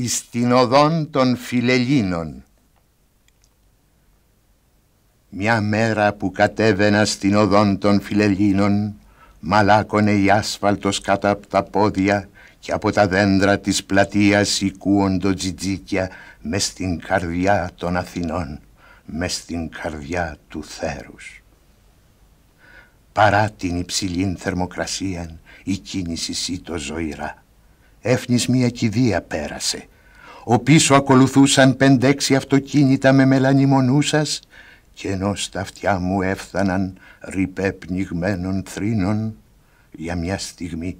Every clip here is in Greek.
εις την οδόν των φιλελλήνων. Μια μέρα που κατέβαινα στην οδόν των φιλελλήνων, μαλάκωνε η άσφαλτος κάτω από τα πόδια και από τα δέντρα της πλατείας οικούοντο τζιτζίκια μες στην καρδιά των Αθηνών, μες στην καρδιά του θέρους. Παρά την υψηλή θερμοκρασία, η κίνησης σήτω ζωηρά έφνης μια κηδεία πέρασε. Ο πίσω ακολουθούσαν πεντέξι αυτοκίνητα με μελανιμονούσας και ενώ στα αυτιά μου έφθαναν ρηπέ πνιγμένων θρήνων, για μια στιγμή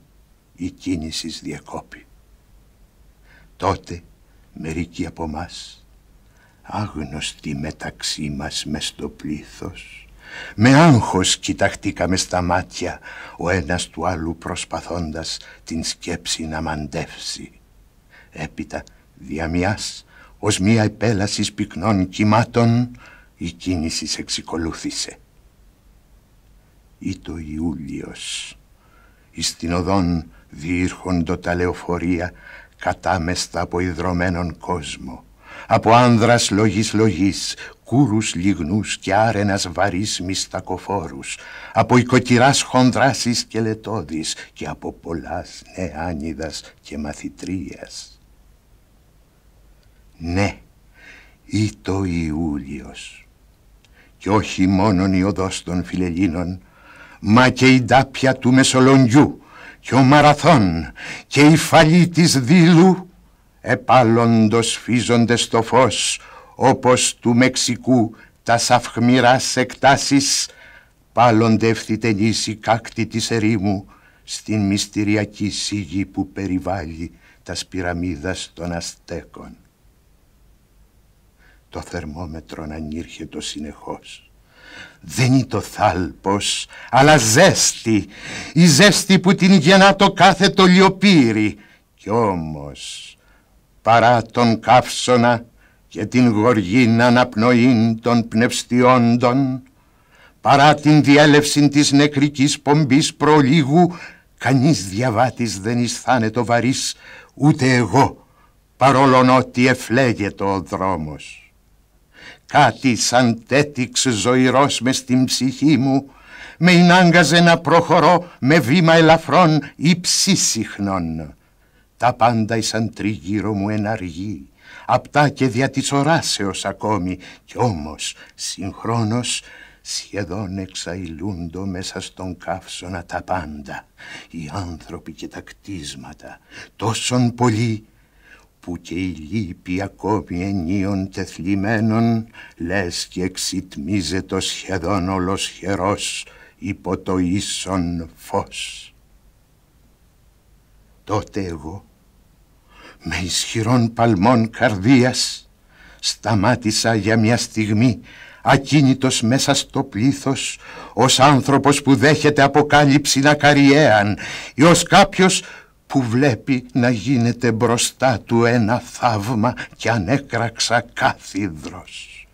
η κίνησης διακόπη. Τότε μερικοί από μας, άγνωστοι μεταξύ μας μες στο πλήθος, με άγχος κοιταχτήκαμε στα μάτια ο ένας του άλλου προσπαθώντας την σκέψη να μαντεύσει. Έπειτα διαμιάς ως μία επέλαση πυκνών κυμάτων η κίνηση εξικολούθησε. Ήτο Ιούλιος. Εις την οδόν διήρχοντο τα λεωφορεία κατάμεστα από ιδρωμένον κόσμο. Από άνδρας λογής λογής, κούρους λιγνούς κι άρενας βαρύς μυστακοφόρους, από οικοκυράς χονδράς ή σκελετώδης και από πολλάς νεάνιδας και μαθητρίας. Ναι, ή το Ιούλιος, κι όχι μόνον η και απο πολλας νεανιδας και μαθητριας ναι η το ιουλιος κι οχι μονον η οδος των φιλελλήνων, μα και η ντάπια του Μεσολονγιού και ο Μαραθών και η φαλή της Δήλου επάλλοντος φύζονται στο φως όπως του Μεξικού τα σαφχμηρά εκτάσεις πάλλονται ευθυτενείς κάκτη της ερήμου στην μυστηριακή σιγή που περιβάλλει τας πυραμίδας των αστέκων. Το θερμόμετρο τό συνεχώς. Δεν είναι το θάλπος, αλλά ζέστη, η ζέστη που την γεννά το κάθε το λιοπύρι. Κι όμως, παρά τον καύσωνα, για την γοργήν αναπνοήν των πνευστιόντων, παρά την διέλευση της νεκρικής πομπής προλίγου, κανείς διαβάτης δεν αισθάνε το βαρύς, ούτε εγώ, παρόλον ότι εφλέγεται ο δρόμος. Κάτι σαν τέτοιξ ζωηρός μες στην ψυχή μου, με ενάγκαζε να προχωρώ με βήμα ελαφρών ή ψησυχνών. Τα πάντα ήσαν τριγύρω μου εναργοί απτά και δια της οράσεως ακόμη, κι όμως συγχρόνως σχεδόν εξαϊλούντο μέσα στον καύσωνα τα πάντα, οι άνθρωποι και τα κτίσματα, τόσον πολύ που και η λύπη ακόμη ενίων τεθλιμένων λες και εξυτμίζεται σχεδόν όλος χερός υπό το ίσον φως. Τότε εγώ με ισχυρών παλμών καρδίας. Σταμάτησα για μια στιγμή ακίνητος μέσα στο πλήθος, ως άνθρωπος που δέχεται αποκάλυψη να καριέαν ή ως κάποιος που βλέπει να γίνεται μπροστά του ένα θαύμα και ανέκραξα κάθιδρος.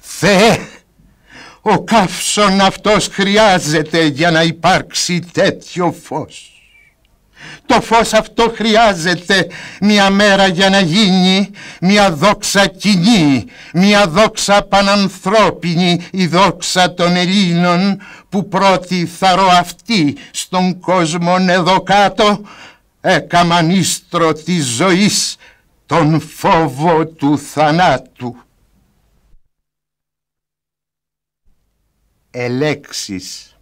Θεέ, ο καύσον αυτός χρειάζεται για να υπάρξει τέτοιο φως. Το φως αυτό χρειάζεται μια μέρα για να γίνει μια δόξα κοινή, μια δόξα πανανθρώπινη, η δόξα των Ελλήνων που πρώτη θαρώ αυτή στον κόσμο εδώ κάτω έκαμαν ίστρο της ζωής τον φόβο του θανάτου. Ελέξεις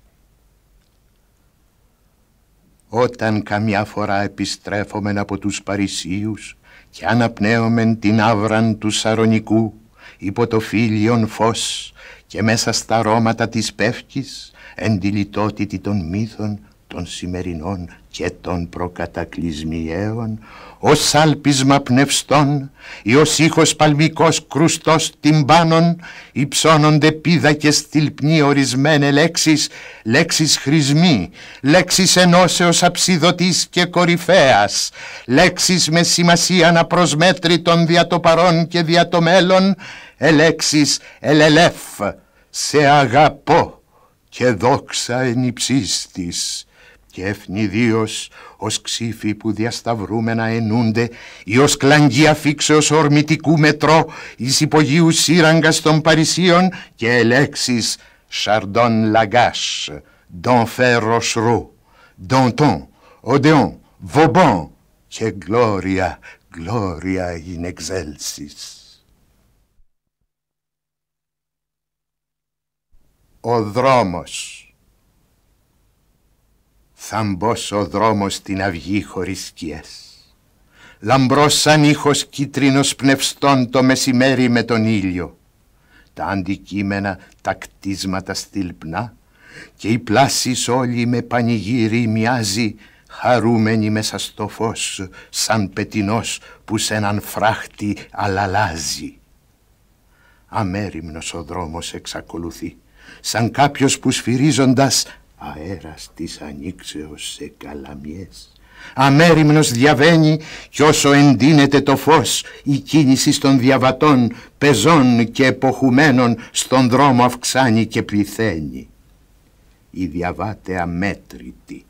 όταν καμιά φορά επιστρέφομεν από τους Παρισίους και αναπνέομεν την άβραν του Σαρονικού υπό το φίλιον φως και μέσα στα ρώματα της πεύκης εν τη των μύθων των σημερινών και των προκατακλυσμιαίων, ως άλπισμα πνευστών ή ως ήχος παλμικός κρουστός τυμπάνων υψώνονται πίδα και στυλπνοί ορισμένε λέξεις, λέξεις χρησμοί, λέξεις ενώσεως αψιδωτής και κορυφαίας, λέξεις με σημασία αναπροσμέτρητων δια το παρόν και δια το μέλλον, ελέξεις ελελεφ, σε αγαπώ και δόξα εν υψίστης και ευνηδίως ως ξύφοι που διασταυρούμενα ενούνται ή ως κλαγγία φύξεως ορμητικού μετρό εις υπογείου σύραγγας των Παρισίων και ελέξεις Σαρντον Λαγκάς, Φέρο Ρου, Ντοντον, Οντεόν, Βομπον και γλώρια, γλώρια in excelsis. Ο δρόμος σαν μπός ο δρόμος στην αυγή χωρίς σκιές. Λαμπρός σαν ήχος κίτρινος πνευστών το μεσημέρι με τον ήλιο. Τα αντικείμενα, τα κτίσματα στυλπνά και η πλάσεις όλοι με πανηγύρι μοιάζει χαρούμενοι μέσα στο φως σαν πετινός που σ' έναν φράχτη αλαλάζει. Αμέριμνος ο δρόμος εξακολουθεί, σαν κάποιος που σφυρίζοντας αέρας της ανοίξεως σε καλαμιές. Αμέριμνος διαβαίνει κι όσο εντείνεται το φως η κίνηση των διαβατών, πεζών και εποχουμένων στον δρόμο αυξάνει και πληθαίνει. Η διαβάτε αμέτρητη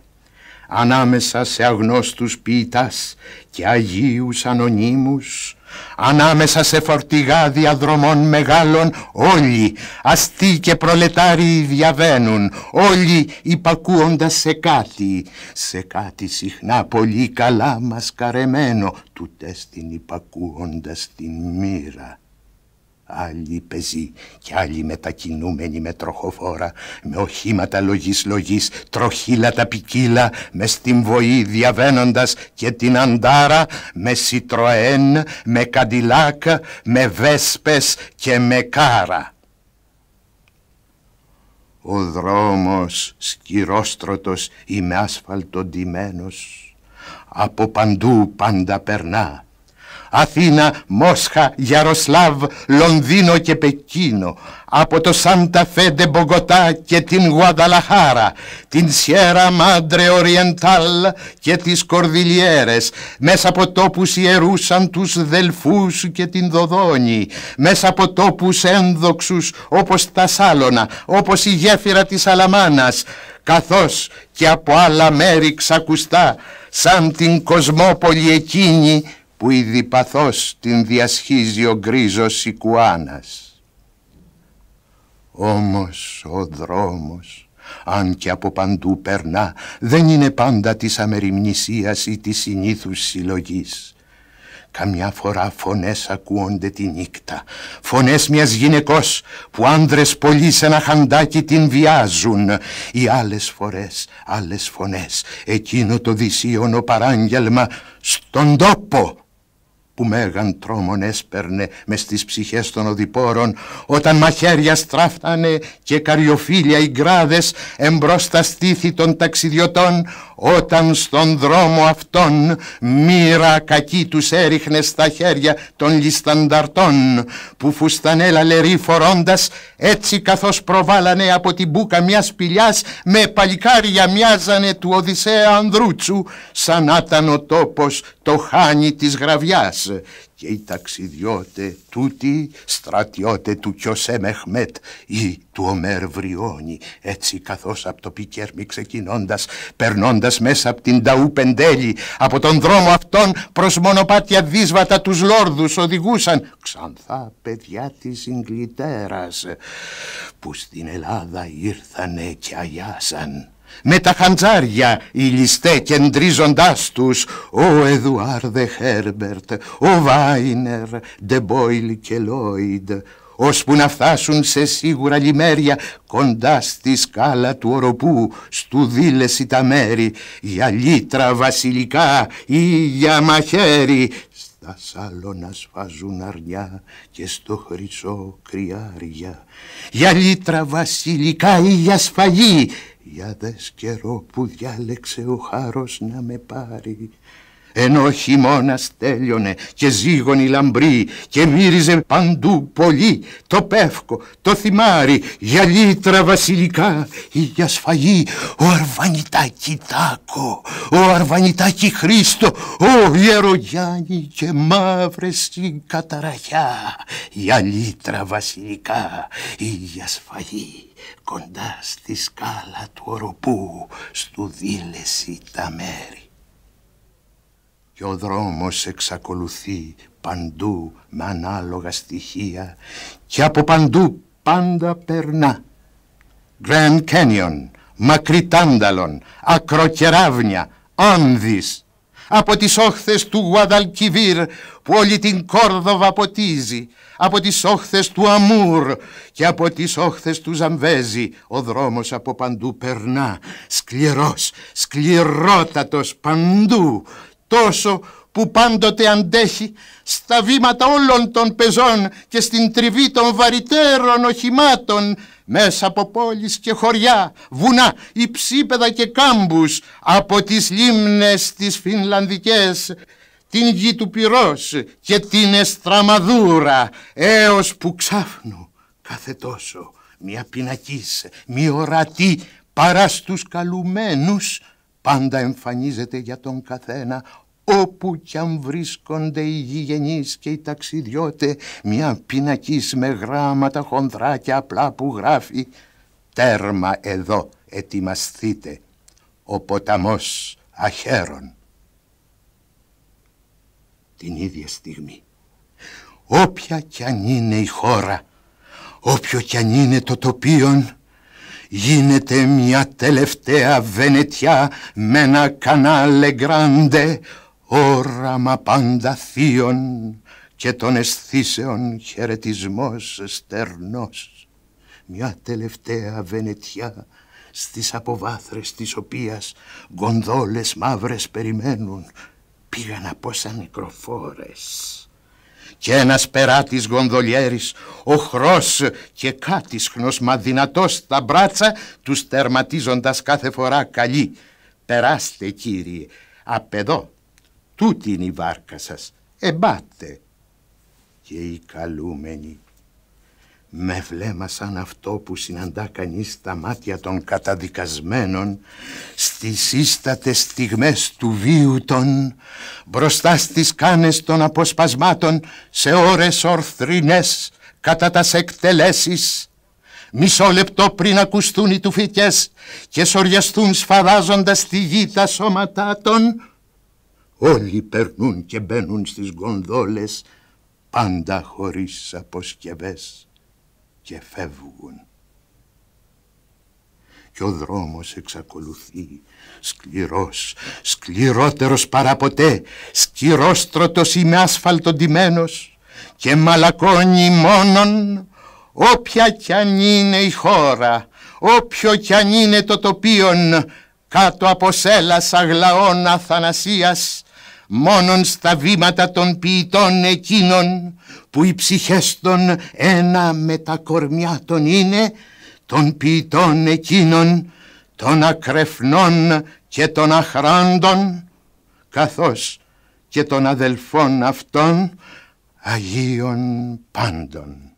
ανάμεσα σε αγνώστους ποιητάς και αγίους ανωνύμους, ανάμεσα σε φορτηγά διαδρομών μεγάλων όλοι αστεί και προλετάριοι διαβαίνουν, όλοι υπακούοντας σε κάτι, σε κάτι συχνά πολύ καλά μας καρεμένο, τούτε στην υπακούοντας την μοίρα. Άλλοι πεζοί και άλλοι μετακινούμενοι με τροχοφόρα, με οχήματα λογής λογής, τροχύλα τα ποικίλα, μες στην βοή διαβαίνοντας και την αντάρα, με σιτροέν, με καντιλάκ, με βέσπες και με κάρα. Ο δρόμος σκυρόστρωτος ή με άσφαλτο ντυμένος, από παντού πάντα περνά, Αθήνα, Μόσχα, Γιαροσλάβ, Λονδίνο και Πεκίνο, από το Σάντα Φέντε Μπογκοτά και την Γουαδαλαχάρα, την Σιέρα Μάντρε Οριεντάλ και τις Κορδιλιέρες, μέσα από τόπους ιερούσαν τους Δελφούς και την Δοδόνη, μέσα από τόπους ένδοξους όπως τα Σάλωνα, όπως η γέφυρα της Αλαμάνας, καθώς και από άλλα μέρη ξακουστά, σαν την Κοσμόπολη εκείνη που η διπαθός την διασχίζει ο γκρίζος οικουάνας. Όμως ο δρόμος, αν και από παντού περνά, δεν είναι πάντα της αμεριμνησίας ή της συνήθους συλλογής. Καμιά φορά φωνές ακούονται τη νύχτα, φωνές μιας γυναικός που άνδρες πολλοί σε ένα χαντάκι την βιάζουν. Οι άλλες φορές, άλλες φωνές, εκείνο το δυσίωνο παράγγελμα στον τόπο που μέγαν τρόμον έσπερνε μες στι ψυχές των οδηπόρων, όταν μαχαίρια στράφτανε και καριοφίλια οι γκράδες εμπρός στα στήθη των ταξιδιωτών, όταν στον δρόμο αυτόν μοίρα κακή τους έριχνε στα χέρια των λιστανταρτών που φουστανέλα λερή φορώντας έτσι καθώς προβάλανε από την μπούκα μιας σπηλιάς με παλικάρια μοιάζανε του Οδυσσέα Ανδρούτσου σαν άτανο ο τόπος το χάνι της γραβιάς και οι ταξιδιώτε τούτοι στρατιώτε του Κιωσέ Μεχμέτ ή του Ομέρ Βριώνη έτσι καθώς από το Πικέρμι ξεκινώντας περνώντας μέσα από την Ταού Πεντέλη από τον δρόμο αυτόν προς μονοπάτια δύσβατα τους Λόρδους οδηγούσαν ξανθά παιδιά της Ιγκλιτέρας που στην Ελλάδα ήρθανε και αγιάσαν με τα χαντζάρια οι ληστέ κεντρίζοντάς τους ο Εδουάρδε Χέρμπερτ, ο Βάινερ, Ντεμπόιλ και Λόιντ ώσπου να φτάσουν σε σίγουρα λιμέρια κοντά στη σκάλα του οροπού στου δίλεση τα μέρη για λίτρα βασιλικά ή για μαχαίρι στα σάλωνα σφάζουν αρνιά και στο χρυσό κρυάρια για λίτρα βασιλικά ή για σφαγή για δες καιρό που διάλεξε ο χάρος να με πάρει ενώ χειμώνας τέλειωνε και η λαμπρή και μύριζε παντού πολύ το πεύκο, το θυμάρι, για λίτρα βασιλικά ή για σφαγή, ο Αρβανιτάκη Τάκο, ο Αρβανιτάκη Χρήστο, ο Γερογιάννη και μαύρες στην καταραχιά, λίτρα βασιλικά ή για σφαγή κοντά στη σκάλα του οροπού, στου δίλεση τα μέρη και ο δρόμος εξακολουθεί παντού με ανάλογα στοιχεία και από παντού πάντα περνά. Grand Canyon, Μακριτάνταλον, Ακροκεράβνια, Άνδης, από τις όχθες του Γουαδαλκιβίρ που όλη την Κόρδοβα ποτίζει, από τις όχθες του Αμούρ και από τις όχθες του Ζαμβέζη ο δρόμος από παντού περνά, σκληρός, σκληρότατος παντού τόσο που πάντοτε αντέχει στα βήματα όλων των πεζών και στην τριβή των βαριτέρων οχημάτων μέσα από πόλεις και χωριά, βουνά, υψίπεδα και κάμπους από τις λίμνες τις φινλανδικές την γη του πυρός και την εστραμαδούρα έως που ξάφνου κάθε τόσο μια πινακής, μία ορατή παρά στους καλουμένους πάντα εμφανίζεται για τον καθένα Όπου κι αν βρίσκονται οι γηγενείς και οι ταξιδιώτε μια πινακής με γράμματα χονδρά και απλά που γράφει «Τέρμα εδώ, ετοιμαστείτε, ο ποταμός αχαίρων». Την ίδια στιγμή, όποια κι αν είναι η χώρα, όποιο κι αν είναι το τοπίον, γίνεται μια τελευταία βενετιά με ένα κανάλε γκράντε όραμα πάντα θείων και των αισθήσεων χαιρετισμός στερνός. Μια τελευταία βενετιά στις αποβάθρες της οποίας γκονδόλες μαύρες περιμένουν πήγαν από σαν νεκροφόρες. Και ένας περάτης γονδολιέρης, οχρός και σχνος μα δυνατός στα μπράτσα, τους τερματίζοντας κάθε φορά καλή. «Περάστε κύριε, απ' εδώ τούτη είναι η βάρκα σας. Εμπάτε. Και οι καλούμενοι με βλέμμα σαν αυτό που συναντά κανείς στα μάτια των καταδικασμένων στις ίστατες στιγμές του βίου των μπροστά στις κάνες των αποσπασμάτων σε ώρες ορθρινές κατά τας εκτελέσεις μισό λεπτό πριν ακουστούν οι τουφικές και σοριαστούν σφαδάζοντας τη γη τα σώματά των Όλοι περνούν και μπαίνουν στις γκονδόλες πάντα χωρίς αποσκευές και φεύγουν. Κι ο δρόμος εξακολουθεί σκληρός, σκληρότερος παρά ποτέ, σκυρόστρωτος ή με και μαλακώνει μόνον όποια κι αν είναι η χώρα, όποιο κι αν είναι το τοπίον, κάτω από σέλας αγλαών αθανασίας, μόνον στα βήματα των ποιητών εκείνων που οι ψυχές των ένα με τα κορμιά των είναι των ποιητών εκείνων των ακρεφνών και των αχράντων καθώς και των αδελφών αυτών Αγίων πάντων.